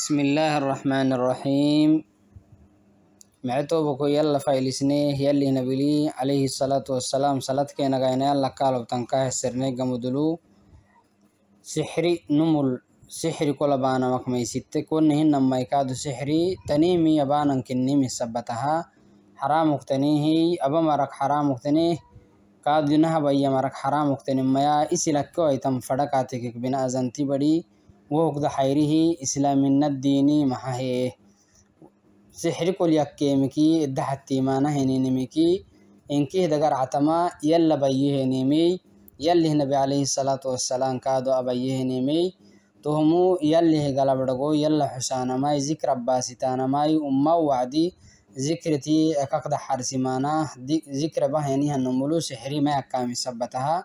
بسم الله الرحمن الرحيم معتوبكو يلا فايلسني يلي نبيلي عليه الصلاة والسلام صلاة كينا غاينا يلا قالوا تنكاه سرني قمدلو سحري نمل سحري كل بانا مكمي ستة كون هن يكادو سحري تنيمي يبانا كنيمي سبتها حرام اكتنيه أبا مرك حرام اكتنيه قادو نهب أي مرك حرام اكتنيه ميا إسي لكو أي تم فدكاتك بنا أزنتي بدي ووقد حيره إسلامنا الديني محاهيه سحر كل يكيمكي دحتي ما نهني نمكي إنكي دقر عتما يلا بيه نمي يلي نبي عليه الصلاة والسلام كادو أبيه نمي تهمو يلي غلبدغو يلا حسانا ماي ذكر باسيتانا ماي أمة وعدي ذكرتي أكاكد حرسمانا ذكر بهني هنمولو سحري ما أكامي سبتها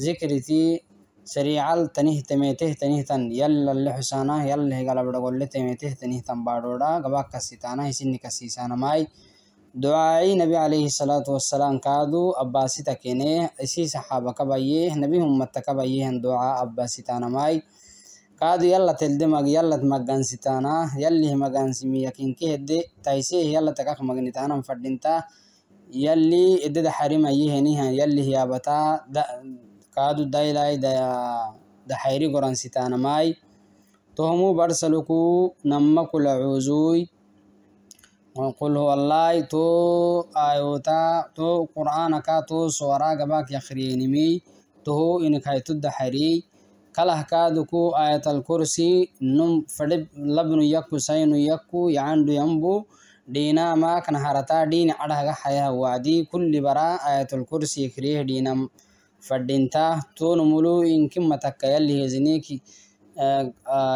ذكرتي ಸರಿಯಾಲ್ ತನಿಹ್ ತೆಮೆ ತೆಹ್ ತನಿಹ್ ತನ್ ಎಲ್ಲಲ್ಲೆ ಹುಸಾನ ಎಲ್ಲ ಹೆಗಲ ಬಿಡಗೊಲ್ಲೆ ತೆಮೆ ತೆಹ್ ತನಿಹ್ ತನ್ ಬಾಡೋಡ ಗಬಾ ಕಸಿತಾನ ಹಿಸಿನ್ನಿ ಕಸಿಸಾನ ಮಾಯ್ ದುಆಯಿ ನಬಿ ಅಲೈಹಿ ಸಲಾತು ವಸ್ಸಲಾಂ ಕಾದು ಅಬ್ಬಾಸಿ ತಕೇನೆ ಐಸಿ ಸಹಾಬ ಕಬಯ್ಯೆ ನಬಿ ಹುಮ್ಮತ್ತ ಕಬಯ್ಯೆ ಹನ್ ದುಆ ಅಬ್ಬಾಸಿತಾನ ಮಾಯ್ ಕಾದು ಎಲ್ಲ ತೆಲ್ದೆ ಮಗ ಎಲ್ಲತ್ ಮಗ್ಗನ್ಸಿತಾನ ಎಲ್ಲಿ ಮಗನ್ಸಿಮಿ ಯಕಿಂಕೆ ಹೆದ್ದೆ ತೈಸೆ ಎಲ್ಲ ತಕಕ್ ಮಗನಿತಾನ ಫಡ್ಡಿಂತ ಎಲ್ಲಿ ಎದ್ದದ ಹರಿಮಯ್ಯೆ ಹೆನಿಹ ಎಲ್ಲಿ ಹಿಯಾಬತ ದ kaadu daylai daya daxayri goransitanamai tohumu barsaluku nama kula cuzui قل هو الله تو آيوتا تو قرآنك تو سورا قباك يخرينمي تو إنك هيتد حري كله كادكو آية الكرسي نم فدب لبن يكو سين يكو يعند ينبو دينا ما كان هرتا دين على حياة وعدي كل برا آية الكرسي كريه دينا fadhintaa tuun muluu inkin matakka yalli heziniki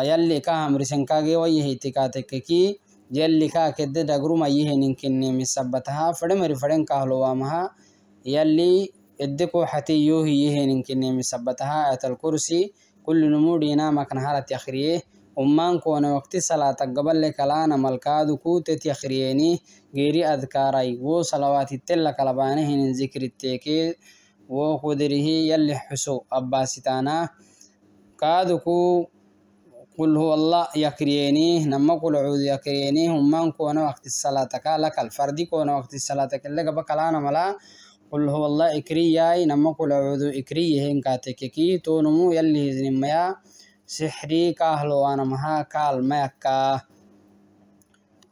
yalli ka hamrisenkage wayahitikaatekkeki yalli kaa kedde dagruma yiheninkinne misabataha fadhemari fadhenkahlowamaha yalli edde kooxati yoohi yiheninkinne misabataha ayatalkursi kulli numuudhiinaa maknaharat yakhriyee ummaan koona waqti salaata gaballe kalaana malkaadu kuutet yakhriyeenii geeri adkaaray woo salawaatittella kalabaanahinin zikritteekee وقدره يلي حسو أباسيتانا كادكو قل هو الله يكريني نما قل عود يكريني هم من كون وقت الصلاة لك الفرد كون وقت الصلاة لك بكالانا ملا قل هو الله إكرياي نما قل عود إكريه إن كاتككي تونمو يلي هزن ميا سحري كاهلو أنا مها كال ميكا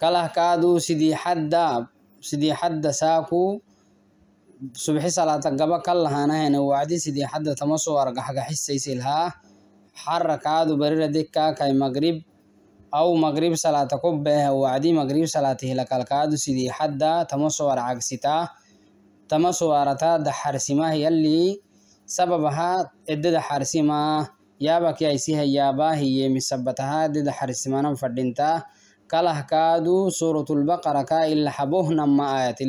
كله كادو سدي حد سدي حد ساكو subaxi salaata gaba ka lahaanahayna wacdisiidii hadda tama soo argaxagaxisaysilhaa xarakaadu barira dekkaakay magrib aw magrib salaata ku beeha wacdi magrib salaata hilakalkaadu sidii hadda tama soo arcagsitaa tama soo arataa daxarsimaah yallii sababahaa edada xarsimaa yaabaki aysiha yaabaahiye misabatahaa edada xarsimanan fadhintaa kalahkaadu suuratulbaqara kaa ilaxabohnamaayat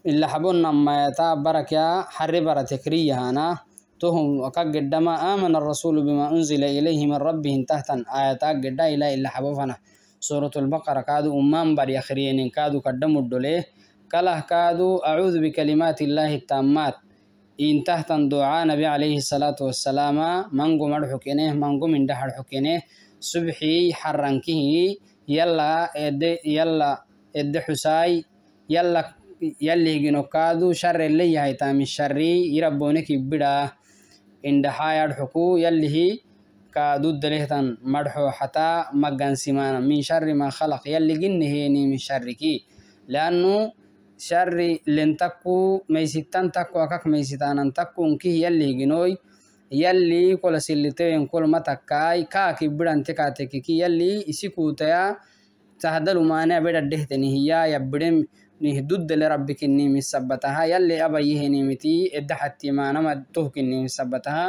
إلا حبون ما يتا بركة حر برة هانا تهم قدما آمن الرسول بما أنزل إليه من ربه تحتا آياتا قدا إلا إلا حبوفنا سورة البقرة كادو أمام بري أخرين كادو قدم الدولي كله كادو أعوذ بكلمات الله التامات إن تحتا دعاء نبي عليه الصلاة والسلام منقو مرحو كنيه من دحر حكينيه سبحي حرنكيه يلا إد يلا إد حساي يلا yalliiginokkaadu sharrelle yahayta min sharrii irabboone kibbidha indhahaayadh xuku yallihi kaadudalehtan madxo xataa magansimana min sharri maa khalaq yalliginneheeni min sharriki leannu sharri lentakku meysittan takku akak meysitaanan takkunki yallihiginooy yalli kola sillitewen kolma takkaay kaa kibbidhante kaatekiki yalli isi kuutaya sahdalumaanea bedhaddhehteni hiyaa yabbidhem nihdudda lirabbikiniimi sabbataha yalle abayihiniimiti edda hattimaa nama tuhkiniimi sabbataha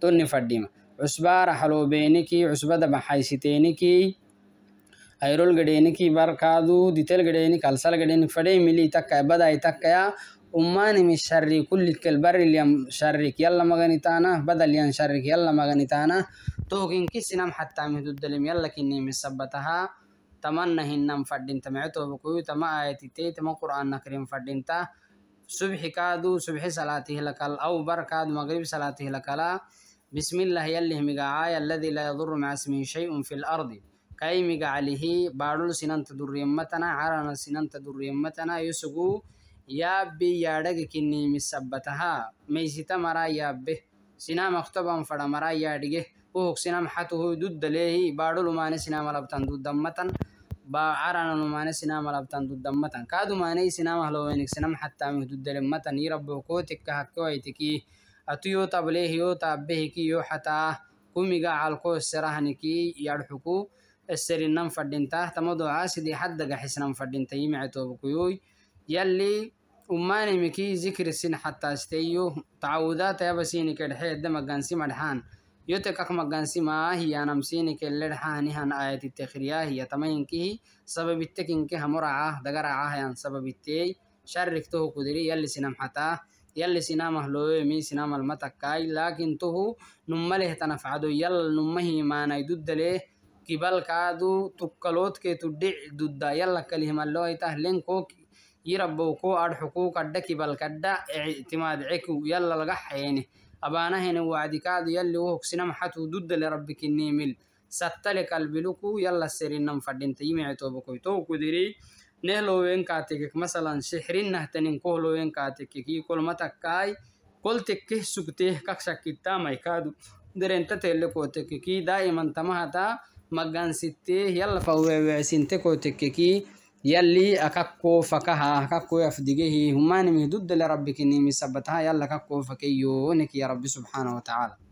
tonni fadhima cusbaara haloobenikii cusbada baxaysiteenikii ayrol gadheenikii barkaaduu ditel gadheenik halsal gadheenik fadhee milii takkaya badaay takkaya ummaanimi sharri kullikel bariliyan sharrik yalla maganitaana badaliyan sharrik yalla maganitaana tohkinkisinam hattaamihdudalim yalla kiniimi sabbataha تمنى هنم فدين تمعتو بكوي تما آيتي تي تما قرآن كريم فدين تا صبح كادو صبح صلاته لكال أو بركاد مغرب صلاته لكلا بسم الله يليه اي الذي لا يضر مع اسمه شيء في الأرض كاي عليه بارل سنان تدر يمتنا عرنا سنان تدر يمتنا يسقو يا يادك كني مسبتها ميسيتا مرا يا بي سنا مختبا فدا مرا يا يادك وهو سنا محته دود دليه بارول ما سنا ملبتن دود دمتن باعران مانا سينما لابتان دود دمتان كادو ماني سينما هلوينك سينما حتى مهدود دلمتان يربو كوتك كهكو ايتكي اتيو تبليه يو تابهكي يو حتى كوميغا عالكو سرهنكي يرحكو السرينام فردينتا تمدو عاسدي حد حسنام فردينتا يمعتو بكيوي يلي ummaanimikii zikrisin xataa isteeyo tacaawudaata yabasiini kedhexee dama gansi madhxaan yote kakmaggansima hiyanamsini kelledh hanihan ayatittekiriya hiyatamayinkihi sababitte kinke hamoracah dagaracahayan sababittey sharrik tohu kudiri yalli sinam xataa yalli sinamah looyomi sinamalma takkaay laakin tohu nummaleh tanafcado yal numma himaanay duddaleh kibal kaadu tukkaloodkee tudhic dudda yalla kalihimalloaytah lenkook yirabbow koo adh xukuu kadha kibal kadha ictimaad ceku yalla laga xayene هنا أبانهن هذا يلي وهكسنا محتو ضد لربك النيمل ستالي قلبلوكو يلا سيرين نم نمفردين تيمي بكوي تو كديري نهلو وين كاتكك مثلا سحرين نهتنين كهلوين كاتكك يقول متكاي كل تكه سكته كاكسكتا مايكادو درين تتلكو تككي دائما تمهتا مغان سته يلا ويسين تكو تككي يلي أكاكو فكها أكاكو يفدقه هما نمي ضد لربك إني مثبتها يلا أكاكو فكيونك يا رب سبحانه وتعالى